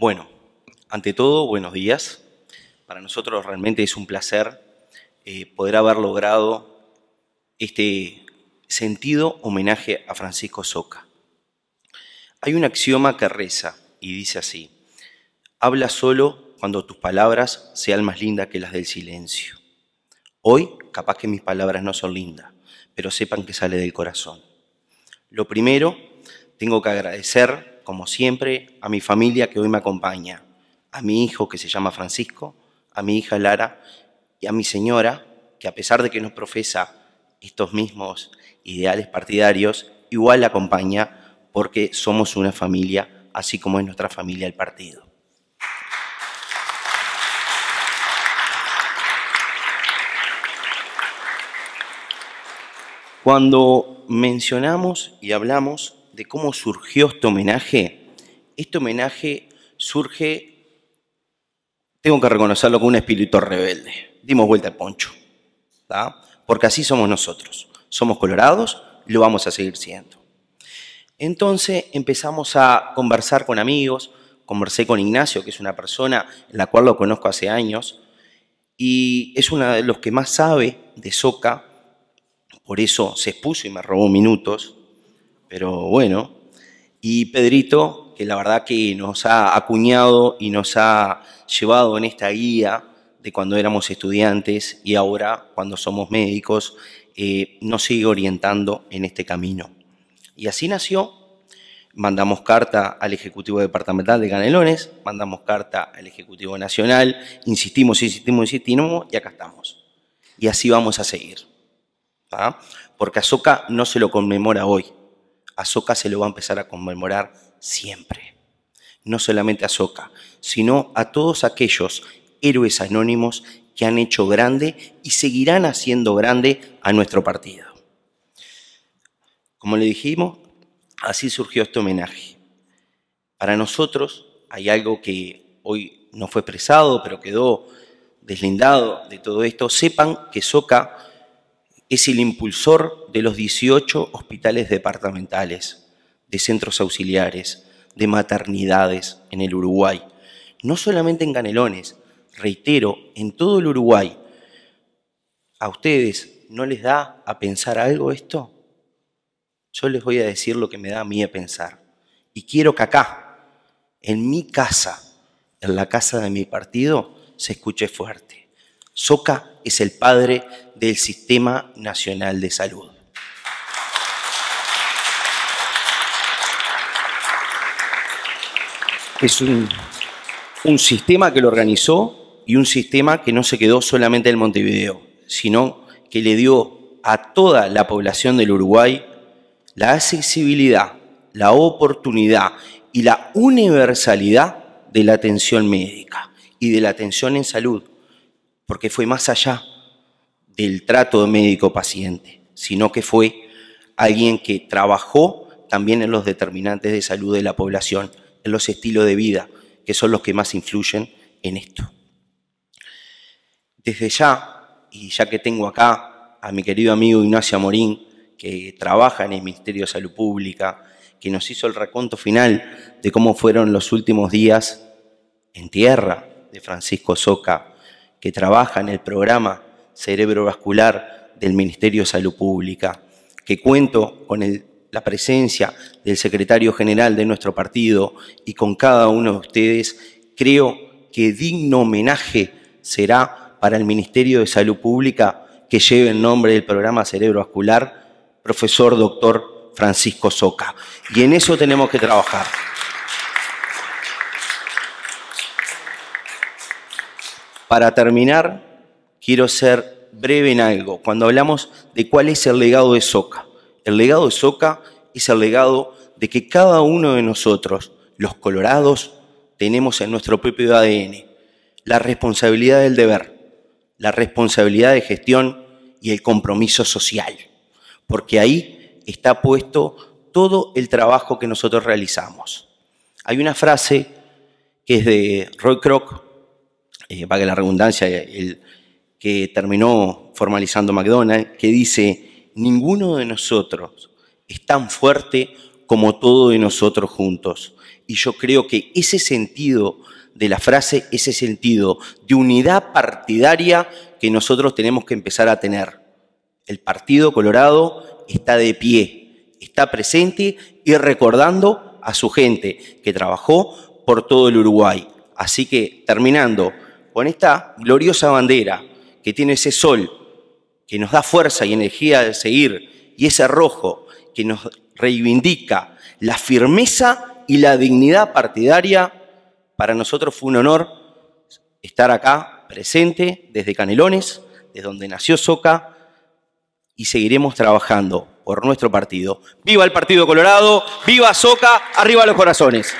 Bueno, ante todo, buenos días. Para nosotros realmente es un placer eh, poder haber logrado este sentido homenaje a Francisco Soca. Hay un axioma que reza y dice así, habla solo cuando tus palabras sean más lindas que las del silencio. Hoy capaz que mis palabras no son lindas, pero sepan que sale del corazón. Lo primero, tengo que agradecer como siempre, a mi familia que hoy me acompaña, a mi hijo que se llama Francisco, a mi hija Lara y a mi señora, que a pesar de que nos profesa estos mismos ideales partidarios, igual la acompaña porque somos una familia, así como es nuestra familia el partido. Cuando mencionamos y hablamos de cómo surgió este homenaje, este homenaje surge, tengo que reconocerlo, con un espíritu rebelde. Dimos vuelta al poncho, porque así somos nosotros. Somos colorados, lo vamos a seguir siendo. Entonces empezamos a conversar con amigos, conversé con Ignacio, que es una persona en la cual lo conozco hace años, y es uno de los que más sabe de Soca, por eso se expuso y me robó minutos pero bueno. Y Pedrito, que la verdad que nos ha acuñado y nos ha llevado en esta guía de cuando éramos estudiantes y ahora cuando somos médicos, eh, nos sigue orientando en este camino. Y así nació. Mandamos carta al Ejecutivo Departamental de Canelones, mandamos carta al Ejecutivo Nacional, insistimos, insistimos, insistimos y acá estamos. Y así vamos a seguir. Porque Azoka no se lo conmemora hoy, Soca se lo va a empezar a conmemorar siempre. No solamente a Soca, sino a todos aquellos héroes anónimos que han hecho grande y seguirán haciendo grande a nuestro partido. Como le dijimos, así surgió este homenaje. Para nosotros hay algo que hoy no fue expresado, pero quedó deslindado de todo esto. Sepan que Soca es el impulsor de los 18 hospitales departamentales, de centros auxiliares, de maternidades en el Uruguay. No solamente en Canelones, reitero, en todo el Uruguay. ¿A ustedes no les da a pensar algo esto? Yo les voy a decir lo que me da a mí a pensar. Y quiero que acá, en mi casa, en la casa de mi partido, se escuche fuerte. Soca es el padre del Sistema Nacional de Salud. Es un, un sistema que lo organizó y un sistema que no se quedó solamente en Montevideo, sino que le dio a toda la población del Uruguay la accesibilidad, la oportunidad y la universalidad de la atención médica y de la atención en salud porque fue más allá del trato médico-paciente, sino que fue alguien que trabajó también en los determinantes de salud de la población, en los estilos de vida, que son los que más influyen en esto. Desde ya, y ya que tengo acá a mi querido amigo Ignacio Morín, que trabaja en el Ministerio de Salud Pública, que nos hizo el reconto final de cómo fueron los últimos días en tierra de Francisco Soca que trabaja en el programa cerebrovascular del Ministerio de Salud Pública, que cuento con la presencia del secretario general de nuestro partido y con cada uno de ustedes, creo que digno homenaje será para el Ministerio de Salud Pública que lleve el nombre del programa cerebrovascular, profesor doctor Francisco Soca. Y en eso tenemos que trabajar. Para terminar, quiero ser breve en algo. Cuando hablamos de cuál es el legado de Soca, el legado de Soca es el legado de que cada uno de nosotros, los colorados, tenemos en nuestro propio ADN la responsabilidad del deber, la responsabilidad de gestión y el compromiso social, porque ahí está puesto todo el trabajo que nosotros realizamos. Hay una frase que es de Roy Kroc, eh, que la redundancia, el, que terminó formalizando McDonald's, que dice, ninguno de nosotros es tan fuerte como todos de nosotros juntos. Y yo creo que ese sentido de la frase, ese sentido de unidad partidaria que nosotros tenemos que empezar a tener. El Partido Colorado está de pie, está presente y recordando a su gente que trabajó por todo el Uruguay. Así que terminando, con esta gloriosa bandera que tiene ese sol, que nos da fuerza y energía de seguir, y ese rojo que nos reivindica la firmeza y la dignidad partidaria, para nosotros fue un honor estar acá presente desde Canelones, desde donde nació Soca, y seguiremos trabajando por nuestro partido. ¡Viva el Partido Colorado! ¡Viva Soca! ¡Arriba los corazones!